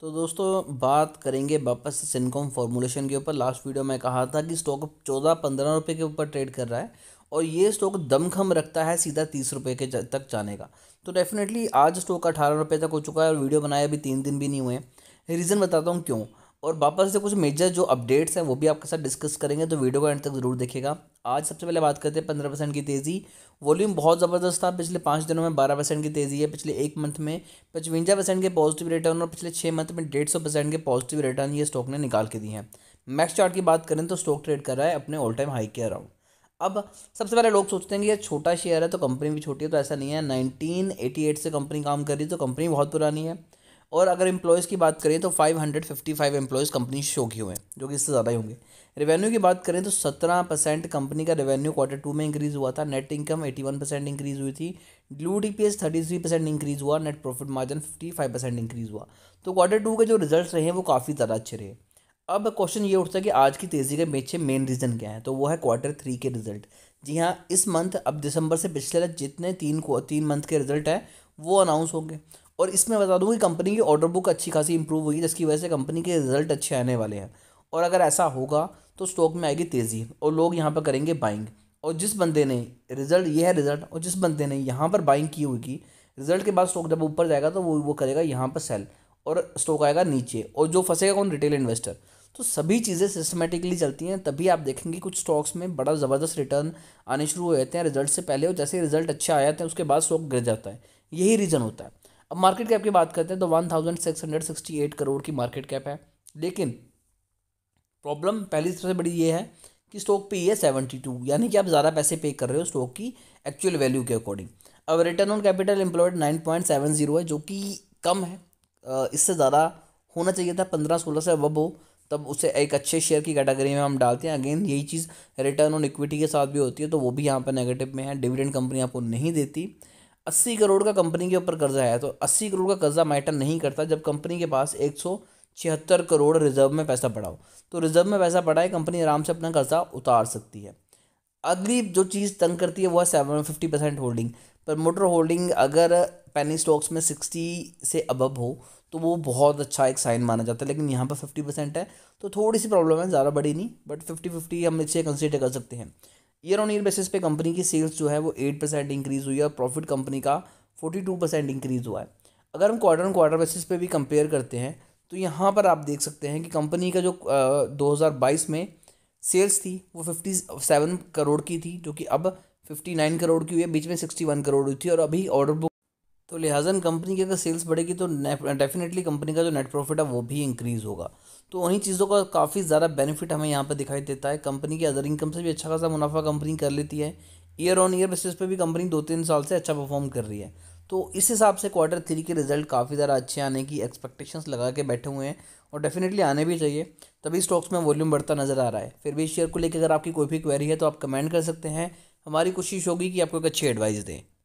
तो दोस्तों बात करेंगे वापस से सिनकॉम फॉर्मूलेशन के ऊपर लास्ट वीडियो में कहा था कि स्टॉक चौदह पंद्रह रुपये के ऊपर ट्रेड कर रहा है और ये स्टॉक दमखम रखता है सीधा तीस रुपये के तक जाने का तो डेफिनेटली आज स्टॉक अठारह रुपये तक हो चुका है और वीडियो बनाए अभी तीन दिन भी नहीं हुए रीज़न बताता हूँ क्यों और वापस से कुछ मेजर जो अपडेट्स हैं वो भी आपके साथ डिस्कस करेंगे तो वीडियो को एंड तक ज़रूर देखिएगा आज सबसे पहले बात करते हैं पंद्रह परसेंट की तेज़ी वॉल्यूम बहुत ज़बरदस्त था पिछले पाँच दिनों में बारह परसेंट की तेज़ी है पिछले एक मंथ में पचवंजा परसेंट के पॉजिटिव रिटर्न और पिछले छः मंथ में डेढ़ सौ परसेंट के पॉजिटिव रिटर्न ये स्टॉक ने निकाल के दिए हैं मैक्स चार्ट की बात करें तो स्टॉक ट्रेड कर रहा है अपने ऑल टाइम हाई के अराउंड अब सबसे पहले लोग सोचते हैं कि ये छोटा शेयर है तो कंपनी भी छोटी है तो ऐसा नहीं है नाइनटीन एटी एट से कंपनी काम कर रही है तो कंपनी बहुत पुरानी है और अगर एम्प्लॉयज़ की बात करें तो 555 एम्प्लॉयज़ कंपनी शो किए हुए हैं जो कि इससे ज़्यादा ही होंगे रेवेन्यू की बात करें तो 17 परसेंट कंपनी का रेवेन्यू क्वार्टर टू में इंक्रीज़ हुआ था नेट इनकम 81 परसेंट इंक्रीज़ हुई थी due D P S thirty percent increase हुआ net profit margin five percent increase हुआ तो क्वार्टर टू के जो रिजल्ट रहे हैं वो काफ़ी ज़्यादा अच्छे रहे अब क्वेश्चन ये उठता है कि आज की तेज़ी के पीछे मेन रीज़न क्या है तो वो है क्वार्टर थ्री के रिजल्ट जी हाँ इस मंथ अब दिसंबर से पिछले जितने तीन को तीन मंथ के रिजल्ट हैं वो अनाउंस होंगे और इसमें बता दूँ कि कंपनी की ऑर्डर बुक अच्छी खासी इंप्रूव हुई जिसकी वजह से कंपनी के रिजल्ट अच्छे आने वाले हैं और अगर ऐसा होगा तो स्टॉक में आएगी तेज़ी और लोग यहाँ पर करेंगे बाइंग और जिस बंदे ने रिजल्ट ये है रिजल्ट और जिस बंदे ने यहाँ पर बाइंग की होगी रिजल्ट के बाद स्टॉक जब ऊपर जाएगा तो वो वो करेगा यहाँ पर सेल और स्टॉक आएगा नीचे और जो फंसेगा कौन रिटेल इन्वेस्टर तो सभी चीज़ें सिस्टमेटिकली चलती हैं तभी आप देखेंगे कुछ स्टॉक्स में बड़ा ज़बरदस्त रिटर्न आने शुरू हो जाते हैं रिजल्ट से पहले और जैसे रिजल्ट अच्छा आ जाते तो हैं उसके बाद स्टॉक गिर जाता है यही रीज़न होता है अब मार्केट कैप की बात करते हैं तो one thousand six hundred sixty eight crore की मार्केट कैप है लेकिन प्रॉब्लम पहली सबसे बड़ी ये है कि स्टॉक पे ये सेवेंटी टू यानी कि आप ज़्यादा पैसे पे कर रहे हो स्टॉक की एक्चुअल वैल्यू के अकॉर्डिंग अब return on capital employed nine point seven zero है जो कि कम है इससे ज़्यादा होना चाहिए था पंद्रह सोलह से अब हो तब उसे एक अच्छे शेयर की कैटेगरी में हम डालते हैं अगेन यही चीज़ रिटर्न ऑन इक्विटी के साथ भी होती है तो वो भी यहाँ पर नेगेटिव में है डिविडेंड कंपनी आपको नहीं देती अस्सी करोड़ का कंपनी के ऊपर कर्जा है तो अस्सी करोड़ का कर्जा मैटर नहीं करता जब कंपनी के पास एक सौ छिहत्तर करोड़ रिजर्व में पैसा पड़ा हो तो रिजर्व में पैसा पड़ा है कंपनी आराम से अपना कर्जा उतार सकती है अगली जो चीज़ तंग करती है वह seven fifty percent holding promoter holding अगर पैनी स्टॉक्स में सिक्सटी से अबब हो तो वो बहुत अच्छा एक साइन माना जाता है लेकिन यहाँ पर फिफ्टी परसेंट है तो थोड़ी सी प्रॉब्लम है ज़्यादा बड़ी नहीं बट फिफ्टी फिफ्टी हम इसे कंसिडर कर सकते हैं ईयर ऑन ईयर बेसिस पे कंपनी की सेल्स जो है वो एट परसेंट इंक्रीज़ हुई है और प्रॉफिट कंपनी का फोर्टी टू परसेंट इंक्रीज़ हुआ है अगर हम क्वार्टर ऑन क्वार्टर बेसिस पे भी कंपेयर करते हैं तो यहाँ पर आप देख सकते हैं कि कंपनी का जो दो हज़ार बाईस में सेल्स थी वो फिफ्टी सेवन करोड़ की थी जो कि अब फिफ्टी नाइन करोड़ की हुई है बीच में सिक्सटी वन करोड़ हुई थी और अभी ऑर्डर बुक तो लिहाजा कंपनी की अगर सेल्स बढ़ेगी तो डेफिनेटली कंपनी का जो नेट प्रॉफिट है वो भी इंक्रीज़ होगा तो उन्हीं चीज़ों का काफ़ी ज़्यादा बेनिफिट हमें यहाँ पर दिखाई देता है कंपनी की अदर इनकम से भी अच्छा खासा मुनाफा कंपनी कर लेती है ईयर ऑन ईयर बेसिस पे भी कंपनी दो तीन साल से अच्छा परफॉर्म कर रही है तो इस हिसाब से क्वार्टर थ्री के रिजल्ट काफ़ी ज़्यादा अच्छे आने की एक्सपेक्टेशंस लगा के बैठे हुए हैं और डेफिनेटली आने भी चाहिए तभी स्टॉक्स में वॉल्यूम बढ़ता नज़र आ रहा है फिर भी शेयर को लेकर अगर आपकी कोई भी क्वेरी है तो आप कमेंट कर सकते हैं हमारी कोशिश होगी कि आपको एक अच्छी एडवाइस दें